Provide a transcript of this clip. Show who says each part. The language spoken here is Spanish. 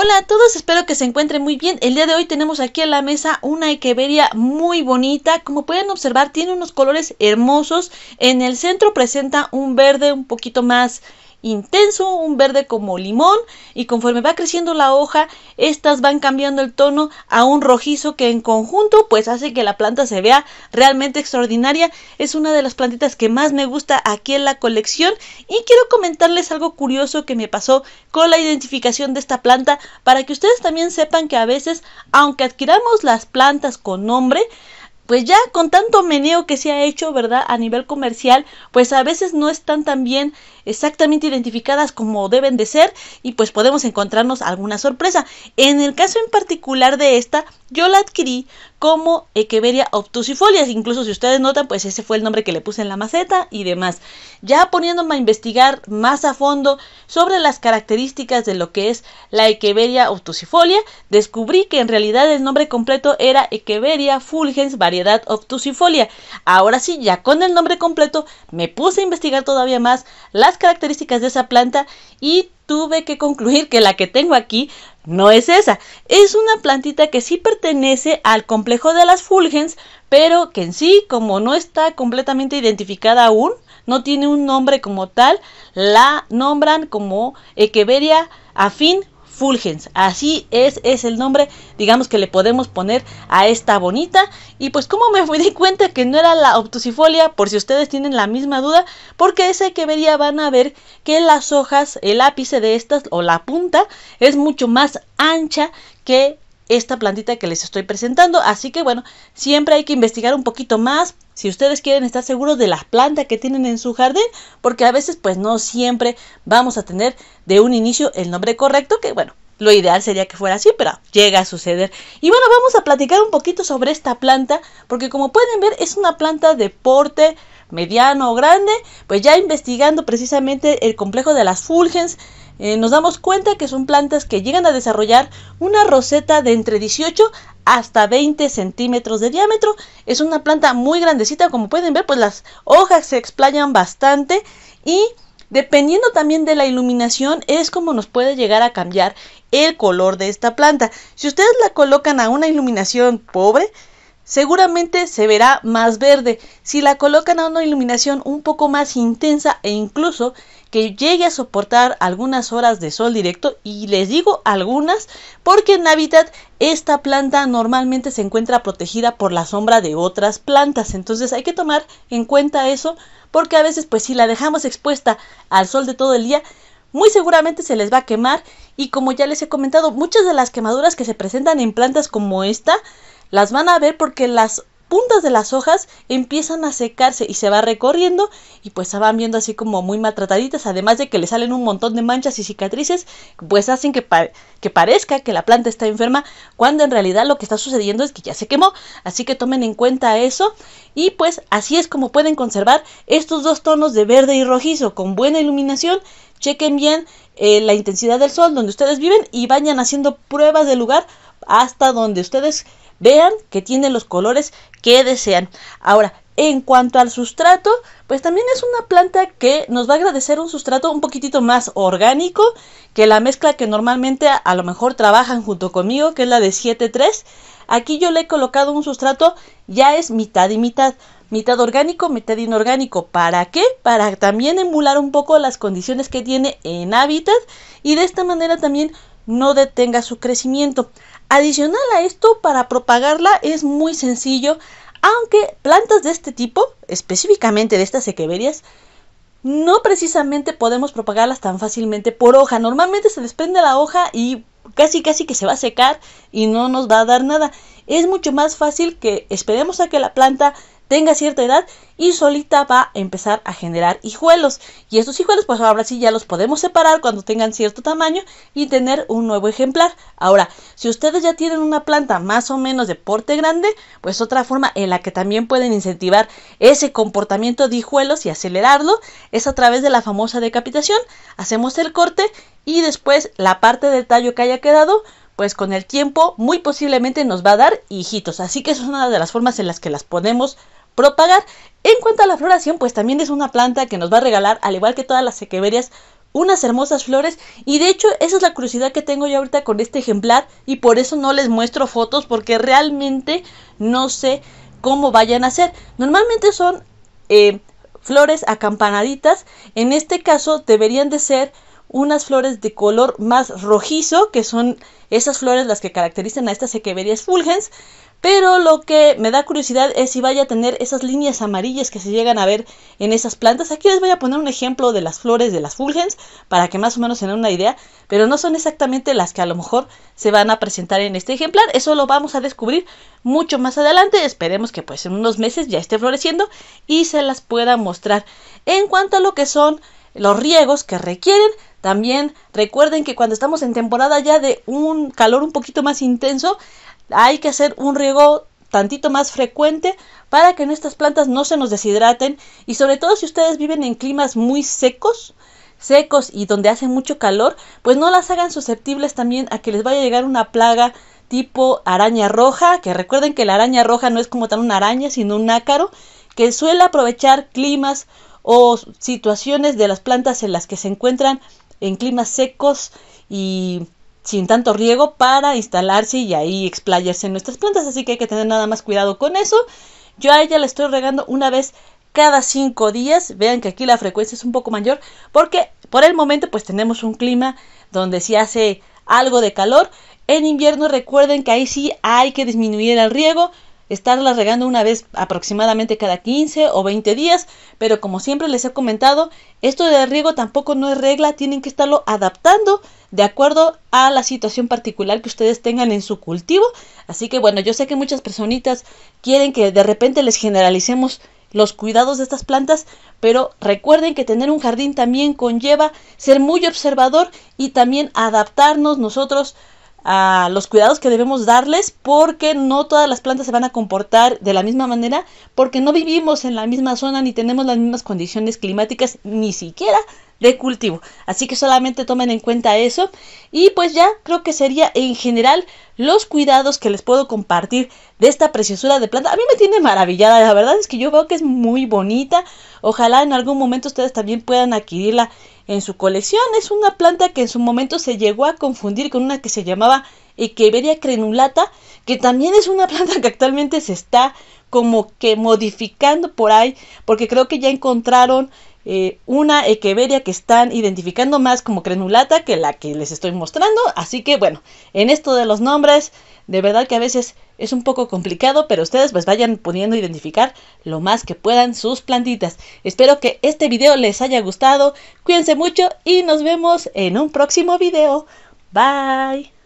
Speaker 1: Hola a todos, espero que se encuentren muy bien. El día de hoy tenemos aquí en la mesa una echeveria muy bonita. Como pueden observar, tiene unos colores hermosos. En el centro presenta un verde un poquito más intenso, un verde como limón y conforme va creciendo la hoja, estas van cambiando el tono a un rojizo que en conjunto pues hace que la planta se vea realmente extraordinaria. Es una de las plantitas que más me gusta aquí en la colección y quiero comentarles algo curioso que me pasó con la identificación de esta planta para que ustedes también sepan que a veces, aunque adquiramos las plantas con nombre, pues ya con tanto meneo que se ha hecho, ¿verdad? A nivel comercial, pues a veces no están tan bien exactamente identificadas como deben de ser y pues podemos encontrarnos alguna sorpresa. En el caso en particular de esta, yo la adquirí como Echeveria obtusifolia, incluso si ustedes notan, pues ese fue el nombre que le puse en la maceta y demás. Ya poniéndome a investigar más a fondo sobre las características de lo que es la Echeveria obtusifolia, descubrí que en realidad el nombre completo era Echeveria fulgens variedad obtusifolia. Ahora sí, ya con el nombre completo me puse a investigar todavía más las características de esa planta y tuve que concluir que la que tengo aquí no es esa. Es una plantita que sí pertenece al complejo de las fulgens, pero que en sí, como no está completamente identificada aún, no tiene un nombre como tal, la nombran como Echeveria afín Fulgens. Así es, es el nombre, digamos que le podemos poner a esta bonita. Y pues como me di cuenta que no era la obtusifolia, por si ustedes tienen la misma duda, porque ese que vería van a ver que las hojas, el ápice de estas o la punta es mucho más ancha que esta plantita que les estoy presentando. Así que bueno, siempre hay que investigar un poquito más si ustedes quieren estar seguros de las plantas que tienen en su jardín, porque a veces pues no siempre vamos a tener de un inicio el nombre correcto, que bueno, lo ideal sería que fuera así, pero llega a suceder. Y bueno, vamos a platicar un poquito sobre esta planta, porque como pueden ver es una planta de porte mediano o grande, pues ya investigando precisamente el complejo de las fulgens, eh, nos damos cuenta que son plantas que llegan a desarrollar una roseta de entre 18 hasta 20 centímetros de diámetro. Es una planta muy grandecita, como pueden ver, pues las hojas se explayan bastante y dependiendo también de la iluminación es como nos puede llegar a cambiar el color de esta planta. Si ustedes la colocan a una iluminación pobre, seguramente se verá más verde si la colocan a una iluminación un poco más intensa e incluso que llegue a soportar algunas horas de sol directo y les digo algunas porque en hábitat esta planta normalmente se encuentra protegida por la sombra de otras plantas entonces hay que tomar en cuenta eso porque a veces pues si la dejamos expuesta al sol de todo el día muy seguramente se les va a quemar y como ya les he comentado muchas de las quemaduras que se presentan en plantas como esta las van a ver porque las puntas de las hojas empiezan a secarse y se va recorriendo y pues se van viendo así como muy maltrataditas, además de que le salen un montón de manchas y cicatrices, pues hacen que, que parezca que la planta está enferma, cuando en realidad lo que está sucediendo es que ya se quemó, así que tomen en cuenta eso y pues así es como pueden conservar estos dos tonos de verde y rojizo con buena iluminación. Chequen bien eh, la intensidad del sol donde ustedes viven y vayan haciendo pruebas de lugar hasta donde ustedes vean que tiene los colores que desean. Ahora, en cuanto al sustrato, pues también es una planta que nos va a agradecer un sustrato un poquitito más orgánico que la mezcla que normalmente a, lo mejor trabajan junto conmigo, que es la de 7.3. Aquí yo le he colocado un sustrato, ya es mitad y mitad. Mitad orgánico, mitad inorgánico. ¿Para qué? Para también emular un poco las condiciones que tiene en hábitat y de esta manera también no detenga su crecimiento. Adicional a esto, para propagarla es muy sencillo, aunque plantas de este tipo, específicamente de estas sequeberias, no precisamente podemos propagarlas tan fácilmente por hoja. Normalmente se desprende la hoja y casi casi que se va a secar y no nos va a dar nada. Es mucho más fácil que esperemos a que la planta tenga cierta edad y solita va a empezar a generar hijuelos. Y estos hijuelos, pues ahora sí ya los podemos separar cuando tengan cierto tamaño y tener un nuevo ejemplar. Ahora, si ustedes ya tienen una planta más o menos de porte grande, pues otra forma en la que también pueden incentivar ese comportamiento de hijuelos y acelerarlo es a través de la famosa decapitación. Hacemos el corte y después la parte del tallo que haya quedado pues con el tiempo muy posiblemente nos va a dar hijitos. Así que es una de las formas en las que las podemos propagar. En cuanto a la floración, pues también es una planta que nos va a regalar, al igual que todas las sequeverias, unas hermosas flores y de hecho esa es la curiosidad que tengo yo ahorita con este ejemplar y por eso no les muestro fotos porque realmente no sé cómo vayan a ser. Normalmente son eh, flores acampanaditas, en este caso deberían de ser unas flores de color más rojizo, que son esas flores las que caracterizan a estas sequeverias fulgens, pero lo que me da curiosidad es si vaya a tener esas líneas amarillas que se llegan a ver en esas plantas. Aquí les voy a poner un ejemplo de las flores de las fulgens para que más o menos se den una idea, pero no son exactamente las que a lo mejor se van a presentar en este ejemplar. Eso lo vamos a descubrir mucho más adelante. Esperemos que pues en unos meses ya esté floreciendo y se las pueda mostrar. En cuanto a lo que son los riegos que requieren, también recuerden que cuando estamos en temporada ya de un calor un poquito más intenso, hay que hacer un riego tantito más frecuente para que nuestras plantas no se nos deshidraten y sobre todo si ustedes viven en climas muy secos, secos y donde hace mucho calor, pues no las hagan susceptibles también a que les vaya a llegar una plaga tipo araña roja, que recuerden que la araña roja no es como tal una araña, sino un nácaro, que suele aprovechar climas o situaciones de las plantas en las que se encuentran en climas secos y sin tanto riego para instalarse y ahí explayarse en nuestras plantas, así que hay que tener nada más cuidado con eso. Yo a ella la estoy regando una vez cada cinco días. Vean que aquí la frecuencia es un poco mayor porque por el momento pues tenemos un clima donde si hace algo de calor. En invierno recuerden que ahí sí hay que disminuir el riego estarlas regando una vez aproximadamente cada 15 o 20 días, pero como siempre les he comentado, esto de riego tampoco no es regla, tienen que estarlo adaptando de acuerdo a la situación particular que ustedes tengan en su cultivo. Así que bueno, yo sé que muchas personitas quieren que de repente les generalicemos los cuidados de estas plantas, pero recuerden que tener un jardín también conlleva ser muy observador y también adaptarnos nosotros a los cuidados que debemos darles porque no todas las plantas se van a comportar de la misma manera porque no vivimos en la misma zona ni tenemos las mismas condiciones climáticas ni siquiera de cultivo. Así que solamente tomen en cuenta eso. Y pues ya creo que sería en general los cuidados que les puedo compartir de esta preciosura de planta. A mí me tiene maravillada, la verdad es que yo veo que es muy bonita. Ojalá en algún momento ustedes también puedan adquirirla en su colección. Es una planta que en su momento se llegó a confundir con una que se llamaba Echeveria crenulata, que también es una planta que actualmente se está como que modificando por ahí, porque creo que ya encontraron eh, una Echeveria que están identificando más como crenulata que la que les estoy mostrando. Así que bueno, en esto de los nombres, de verdad que a veces es un poco complicado, pero ustedes pues vayan pudiendo identificar lo más que puedan sus plantitas. Espero que este video les haya gustado. Cuídense mucho y nos vemos en un próximo video. Bye.